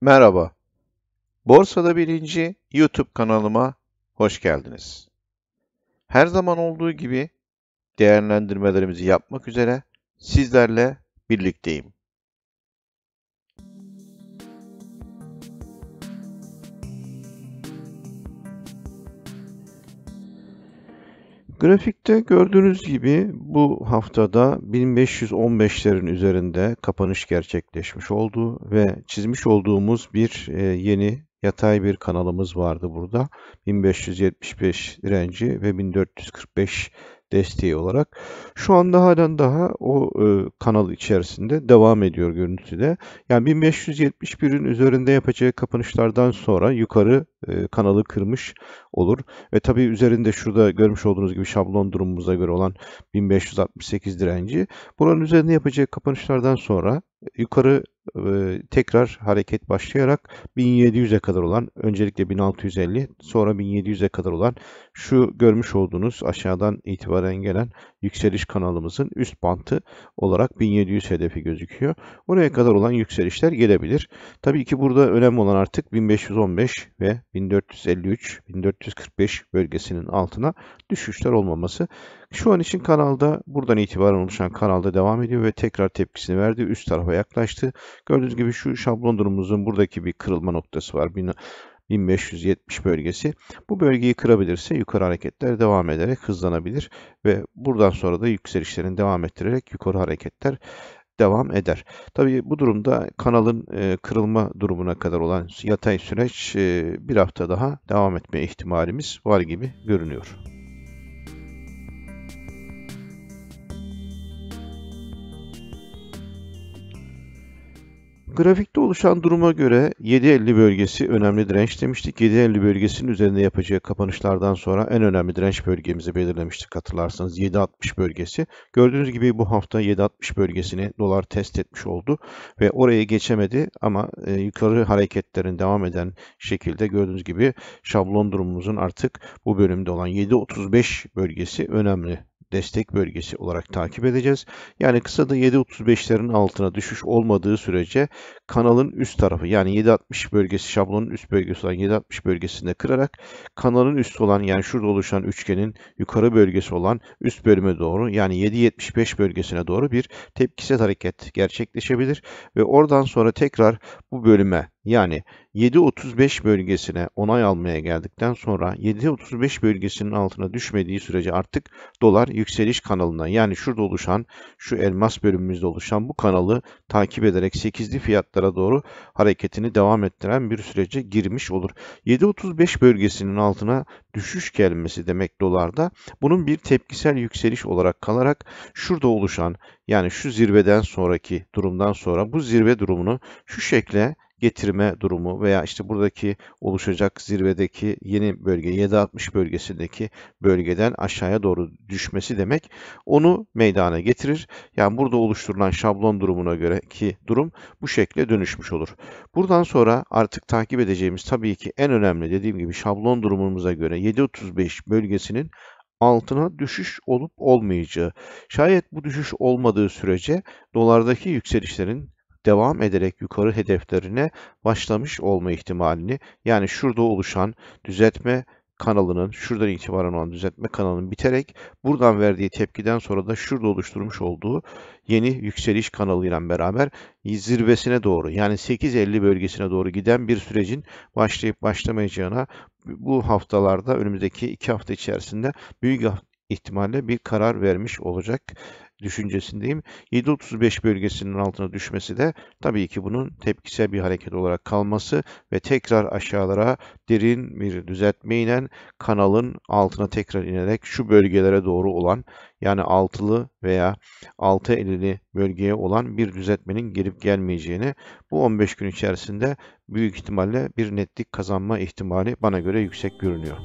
Merhaba. Borsada birinci YouTube kanalıma hoş geldiniz. Her zaman olduğu gibi değerlendirmelerimizi yapmak üzere sizlerle birlikteyim. Grafikte gördüğünüz gibi bu haftada 1515'lerin üzerinde kapanış gerçekleşmiş oldu ve çizmiş olduğumuz bir e, yeni yatay bir kanalımız vardı burada. 1575 direnci ve 1445 desteği olarak. Şu anda halen daha o e, kanal içerisinde devam ediyor görüntüde. Yani 1571'in üzerinde yapacağı kapanışlardan sonra yukarı e, kanalı kırmış olur. Ve tabii üzerinde şurada görmüş olduğunuz gibi şablon durumumuza göre olan 1568 direnci. Buranın üzerinde yapacağı kapanışlardan sonra yukarı tekrar hareket başlayarak 1700'e kadar olan öncelikle 1650 sonra 1700'e kadar olan şu görmüş olduğunuz aşağıdan itibaren gelen yükseliş kanalımızın üst bantı olarak 1700 hedefi gözüküyor. Oraya kadar olan yükselişler gelebilir. Tabii ki burada önemli olan artık 1515 ve 1453 1445 bölgesinin altına düşüşler olmaması. Şu an için kanalda buradan itibaren oluşan kanalda devam ediyor ve tekrar tepkisini verdi. Üst tarafa yaklaştı. Gördüğünüz gibi şu şablon durumumuzun buradaki bir kırılma noktası var. 1570 bölgesi. Bu bölgeyi kırabilirse yukarı hareketler devam ederek hızlanabilir ve buradan sonra da yükselişlerin devam ettirerek yukarı hareketler devam eder. Tabii bu durumda kanalın e, kırılma durumuna kadar olan yatay süreç e, bir hafta daha devam etme ihtimalimiz var gibi görünüyor. Grafikte oluşan duruma göre 7.50 bölgesi önemli direnç demiştik. 7.50 bölgesinin üzerinde yapacağı kapanışlardan sonra en önemli direnç bölgemizi belirlemiştik hatırlarsanız 7.60 bölgesi. Gördüğünüz gibi bu hafta 7.60 bölgesini dolar test etmiş oldu ve oraya geçemedi ama e, yukarı hareketlerin devam eden şekilde gördüğünüz gibi şablon durumumuzun artık bu bölümde olan 7.35 bölgesi önemli destek bölgesi olarak takip edeceğiz. Yani kısa kısada 7.35'lerin altına düşüş olmadığı sürece kanalın üst tarafı yani 7.60 bölgesi şablonun üst bölgesi olan 7.60 bölgesinde kırarak kanalın üst olan yani şurada oluşan üçgenin yukarı bölgesi olan üst bölüme doğru yani 7.75 bölgesine doğru bir tepkisel hareket gerçekleşebilir ve oradan sonra tekrar bu bölüme yani 7.35 bölgesine onay almaya geldikten sonra 7.35 bölgesinin altına düşmediği sürece artık dolar yükseliş kanalına yani şurada oluşan şu elmas bölümümüzde oluşan bu kanalı takip ederek 8'li fiyatlara doğru hareketini devam ettiren bir sürece girmiş olur. 7.35 bölgesinin altına düşüş gelmesi demek dolarda bunun bir tepkisel yükseliş olarak kalarak şurada oluşan yani şu zirveden sonraki durumdan sonra bu zirve durumunu şu şekle getirme durumu veya işte buradaki oluşacak zirvedeki yeni bölge 760 bölgesindeki bölgeden aşağıya doğru düşmesi demek onu meydana getirir. Yani burada oluşturulan şablon durumuna göre ki durum bu şekle dönüşmüş olur. Buradan sonra artık takip edeceğimiz tabii ki en önemli dediğim gibi şablon durumumuza göre 735 bölgesinin altına düşüş olup olmayacağı. Şayet bu düşüş olmadığı sürece dolardaki yükselişlerin devam ederek yukarı hedeflerine başlamış olma ihtimalini yani şurada oluşan düzeltme kanalının şuradan itibaren olan düzeltme kanalının biterek buradan verdiği tepkiden sonra da şurada oluşturmuş olduğu yeni yükseliş kanalıyla beraber zirvesine doğru yani 8.50 bölgesine doğru giden bir sürecin başlayıp başlamayacağına bu haftalarda önümüzdeki iki hafta içerisinde büyük ihtimalle bir karar vermiş olacak düşüncesindeyim. 7.35 bölgesinin altına düşmesi de tabii ki bunun tepkisel bir hareket olarak kalması ve tekrar aşağılara derin bir düzeltme inen kanalın altına tekrar inerek şu bölgelere doğru olan yani altılı veya altı elili bölgeye olan bir düzeltmenin gelip gelmeyeceğini bu 15 gün içerisinde büyük ihtimalle bir netlik kazanma ihtimali bana göre yüksek görünüyor.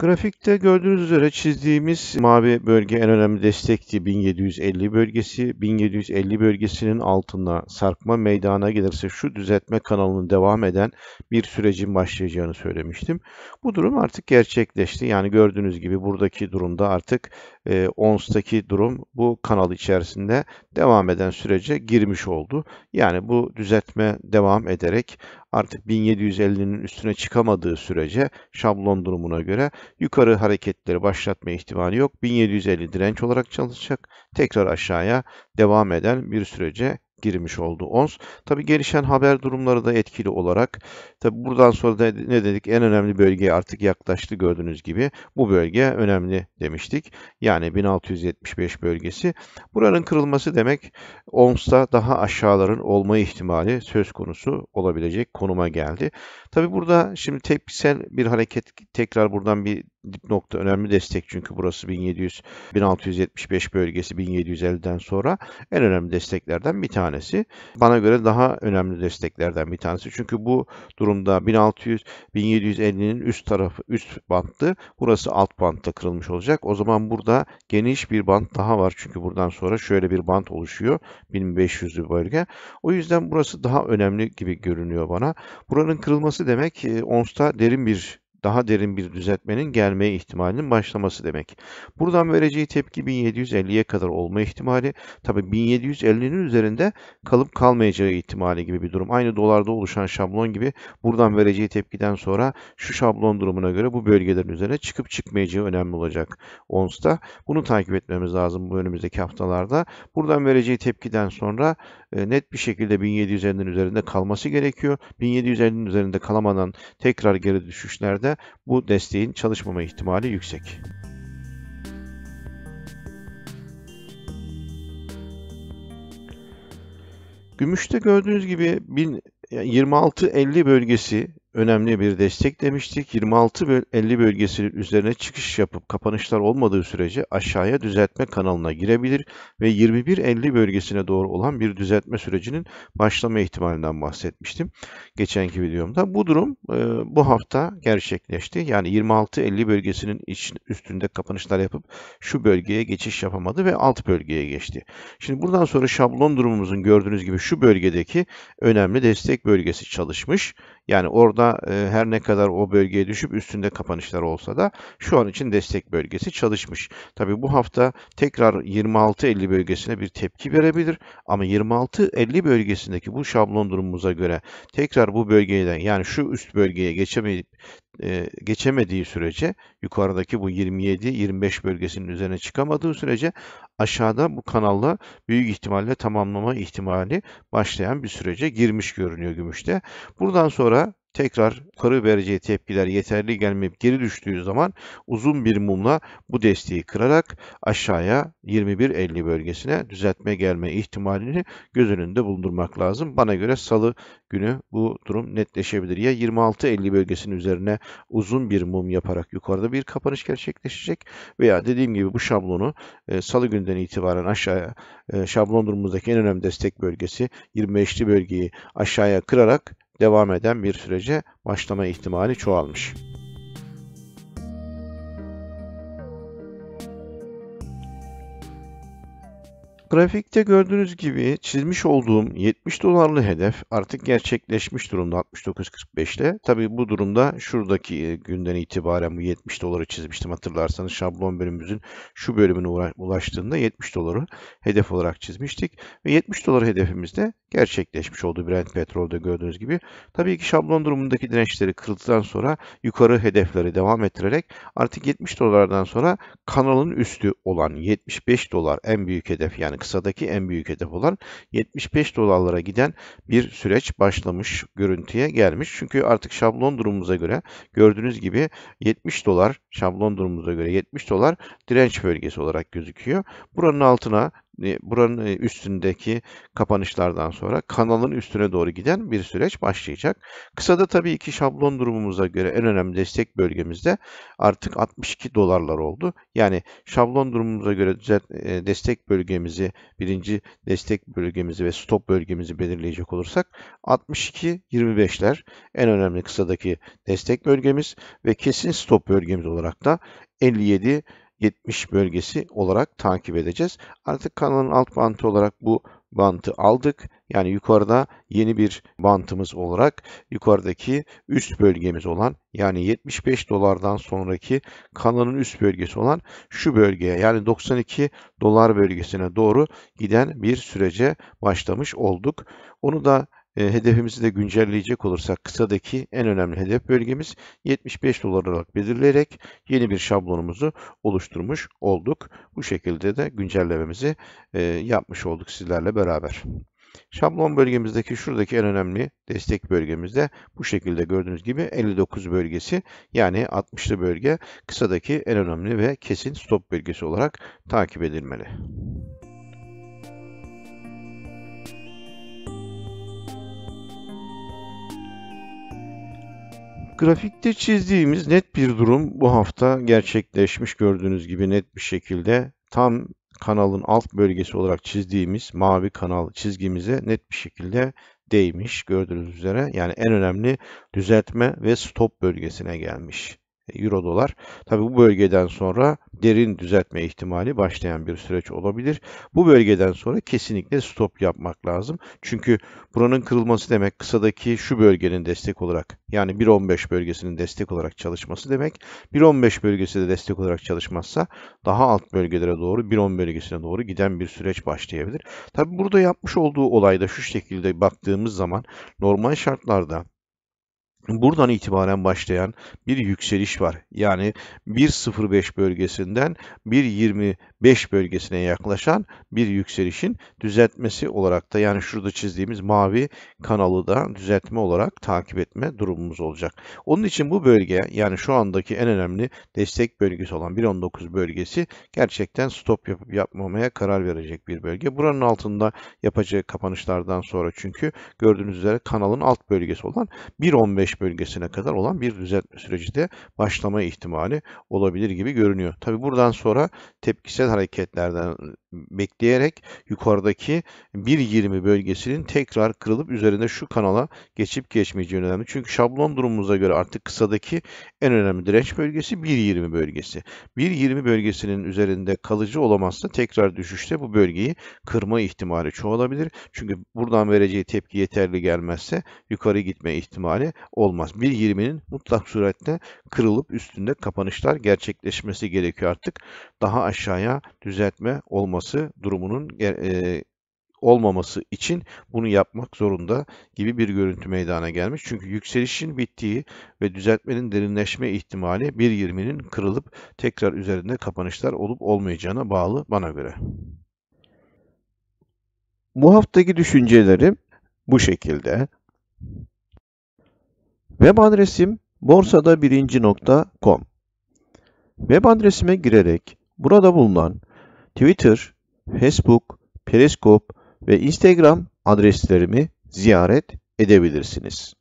Grafikte gördüğünüz üzere çizdiğimiz mavi bölge en önemli destekti 1750 bölgesi. 1750 bölgesinin altına sarkma meydana gelirse şu düzeltme kanalının devam eden bir sürecin başlayacağını söylemiştim. Bu durum artık gerçekleşti. Yani gördüğünüz gibi buradaki durumda artık e, ONS'taki durum bu kanal içerisinde devam eden sürece girmiş oldu. Yani bu düzeltme devam ederek artık 1750'nin üstüne çıkamadığı sürece şablon durumuna göre yukarı hareketleri başlatma ihtimali yok. 1750 direnç olarak çalışacak. Tekrar aşağıya devam eden bir sürece girmiş oldu ons. Tabi gelişen haber durumları da etkili olarak. Tabi buradan sonra da ne dedik en önemli bölgeye artık yaklaştı gördüğünüz gibi. Bu bölge önemli demiştik. Yani 1675 bölgesi. Buranın kırılması demek onsta daha aşağıların olma ihtimali söz konusu olabilecek konuma geldi. Tabi burada şimdi tepkisel bir hareket tekrar buradan bir Dip dipnokta önemli destek çünkü burası 1700 1675 bölgesi 1750'den sonra en önemli desteklerden bir tanesi. Bana göre daha önemli desteklerden bir tanesi. Çünkü bu durumda 1600 1750'nin üst tarafı üst banttı. Burası alt bantta kırılmış olacak. O zaman burada geniş bir bant daha var. Çünkü buradan sonra şöyle bir bant oluşuyor. 1500'lü bölge. O yüzden burası daha önemli gibi görünüyor bana. Buranın kırılması demek e, onsta derin bir daha derin bir düzeltmenin gelmeye ihtimalinin başlaması demek. Buradan vereceği tepki 1750'ye kadar olma ihtimali, tabi 1750'nin üzerinde kalıp kalmayacağı ihtimali gibi bir durum. Aynı dolarda oluşan şablon gibi buradan vereceği tepkiden sonra şu şablon durumuna göre bu bölgelerin üzerine çıkıp çıkmayacağı önemli olacak ONS'ta. Bunu takip etmemiz lazım bu önümüzdeki haftalarda. Buradan vereceği tepkiden sonra e, net bir şekilde 1750'nin üzerinde kalması gerekiyor. 1750'nin üzerinde kalamadan tekrar geri düşüşlerde bu desteğin çalışmama ihtimali yüksek. Gümüşte gördüğünüz gibi 1000 26-50 bölgesi önemli bir destek demiştik. 26/50 bölgesinin üzerine çıkış yapıp kapanışlar olmadığı sürece aşağıya düzeltme kanalına girebilir ve 21/50 bölgesine doğru olan bir düzeltme sürecinin başlama ihtimalinden bahsetmiştim geçenki videomda. Bu durum e, bu hafta gerçekleşti. Yani 26/50 bölgesinin iç, üstünde kapanışlar yapıp şu bölgeye geçiş yapamadı ve alt bölgeye geçti. Şimdi buradan sonra şablon durumumuzun gördüğünüz gibi şu bölgedeki önemli destek bölgesi çalışmış yani orada e, her ne kadar o bölgeye düşüp üstünde kapanışlar olsa da şu an için destek bölgesi çalışmış. Tabi bu hafta tekrar 26.50 bölgesine bir tepki verebilir ama 26.50 bölgesindeki bu şablon durumumuza göre tekrar bu bölgeden yani şu üst bölgeye geçemeyip e, geçemediği sürece yukarıdaki bu 27-25 bölgesinin üzerine çıkamadığı sürece aşağıda bu kanalla büyük ihtimalle tamamlama ihtimali başlayan bir sürece girmiş görünüyor gümüşte. Buradan sonra tekrar karı vereceği tepkiler yeterli gelmeyip geri düştüğü zaman uzun bir mumla bu desteği kırarak aşağıya 21.50 bölgesine düzeltme gelme ihtimalini göz önünde bulundurmak lazım. Bana göre salı günü bu durum netleşebilir. Ya 26.50 bölgesinin üzerine uzun bir mum yaparak yukarıda bir kapanış gerçekleşecek veya dediğim gibi bu şablonu e, salı günden itibaren aşağıya e, şablon durumumuzdaki en önemli destek bölgesi 25'li bölgeyi aşağıya kırarak devam eden bir sürece başlama ihtimali çoğalmış. Grafikte gördüğünüz gibi çizmiş olduğum 70 dolarlı hedef artık gerçekleşmiş durumda 69.45'te. Tabi bu durumda şuradaki e, günden itibaren bu 70 doları çizmiştim hatırlarsanız şablon bölümümüzün şu bölümüne ulaştığında 70 doları hedef olarak çizmiştik. Ve 70 dolar hedefimizde gerçekleşmiş oldu Brent petrolde gördüğünüz gibi. Tabii ki şablon durumundaki dirençleri kırıldıktan sonra yukarı hedefleri devam ettirerek artık 70 dolardan sonra kanalın üstü olan 75 dolar en büyük hedef yani kısadaki en büyük hedef olan 75 dolarlara giden bir süreç başlamış görüntüye gelmiş. Çünkü artık şablon durumumuza göre gördüğünüz gibi 70 dolar şablon durumumuza göre 70 dolar direnç bölgesi olarak gözüküyor. Buranın altına buranın e, üstündeki kapanışlardan sonra kanalın üstüne doğru giden bir süreç başlayacak. Kısada tabii ki şablon durumumuza göre en önemli destek bölgemizde artık 62 dolarlar oldu. Yani şablon durumumuza göre e, destek bölgemizi, birinci destek bölgemizi ve stop bölgemizi belirleyecek olursak 62-25'ler en önemli kısadaki destek bölgemiz ve kesin stop bölgemiz olarak da 57 70 bölgesi olarak takip edeceğiz. Artık kanalın alt bantı olarak bu bantı aldık. Yani yukarıda yeni bir bantımız olarak yukarıdaki üst bölgemiz olan yani 75 dolardan sonraki kanalın üst bölgesi olan şu bölgeye yani 92 dolar bölgesine doğru giden bir sürece başlamış olduk. Onu da e, hedefimizi de güncelleyecek olursak kısadaki en önemli hedef bölgemiz 75 dolar olarak belirleyerek yeni bir şablonumuzu oluşturmuş olduk. Bu şekilde de güncellememizi e, yapmış olduk sizlerle beraber. Şablon bölgemizdeki şuradaki en önemli destek bölgemizde bu şekilde gördüğünüz gibi 59 bölgesi yani 60'lı bölge kısadaki en önemli ve kesin stop bölgesi olarak takip edilmeli. Grafikte çizdiğimiz net bir durum bu hafta gerçekleşmiş gördüğünüz gibi net bir şekilde tam kanalın alt bölgesi olarak çizdiğimiz mavi kanal çizgimize net bir şekilde değmiş gördüğünüz üzere. Yani en önemli düzeltme ve stop bölgesine gelmiş. E, euro dolar. Tabi bu bölgeden sonra derin düzeltme ihtimali başlayan bir süreç olabilir. Bu bölgeden sonra kesinlikle stop yapmak lazım. Çünkü buranın kırılması demek kısadaki şu bölgenin destek olarak yani 1.15 bölgesinin destek olarak çalışması demek. 1.15 bölgesi de destek olarak çalışmazsa daha alt bölgelere doğru 1.10 bölgesine doğru giden bir süreç başlayabilir. Tabi burada yapmış olduğu olayda şu şekilde baktığımız zaman normal şartlarda buradan itibaren başlayan bir yükseliş var. Yani 1.05 bölgesinden 1.20 5 bölgesine yaklaşan bir yükselişin düzeltmesi olarak da yani şurada çizdiğimiz mavi kanalı da düzeltme olarak takip etme durumumuz olacak. Onun için bu bölge yani şu andaki en önemli destek bölgesi olan 1.19 bölgesi gerçekten stop yapıp yapmamaya karar verecek bir bölge. Buranın altında yapacağı kapanışlardan sonra çünkü gördüğünüz üzere kanalın alt bölgesi olan 1.15 bölgesine kadar olan bir düzeltme süreci de başlama ihtimali olabilir gibi görünüyor. Tabi buradan sonra tepkisel bireysel hareketlerden ıı, bekleyerek yukarıdaki 1.20 bölgesinin tekrar kırılıp üzerinde şu kanala geçip geçmeyeceği önemli. Çünkü şablon durumumuza göre artık kısadaki en önemli direnç bölgesi 1.20 bölgesi. 1.20 bölgesinin üzerinde kalıcı olamazsa tekrar düşüşte bu bölgeyi kırma ihtimali çoğalabilir. Çünkü buradan vereceği tepki yeterli gelmezse yukarı gitme ihtimali olmaz. 1.20'nin mutlak surette kırılıp üstünde kapanışlar gerçekleşmesi gerekiyor artık. Daha aşağıya veya düzeltme olması durumunun e, olmaması için bunu yapmak zorunda gibi bir görüntü meydana gelmiş. Çünkü yükselişin bittiği ve düzeltmenin derinleşme ihtimali 1.20'nin kırılıp tekrar üzerinde kapanışlar olup olmayacağına bağlı bana göre. Bu haftaki düşüncelerim bu şekilde. Web adresim borsada birinci.com Web adresime girerek Burada bulunan Twitter, Facebook, Periscope ve Instagram adreslerimi ziyaret edebilirsiniz.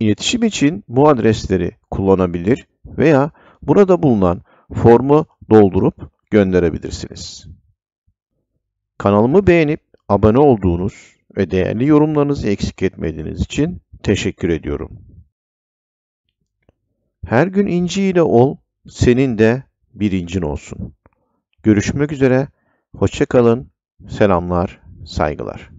İletişim için bu adresleri kullanabilir veya burada bulunan formu doldurup gönderebilirsiniz. Kanalımı beğenip abone olduğunuz ve değerli yorumlarınızı eksik etmediğiniz için teşekkür ediyorum. Her gün İnci ile ol senin de birincin olsun. Görüşmek üzere, hoşça kalın, selamlar, saygılar.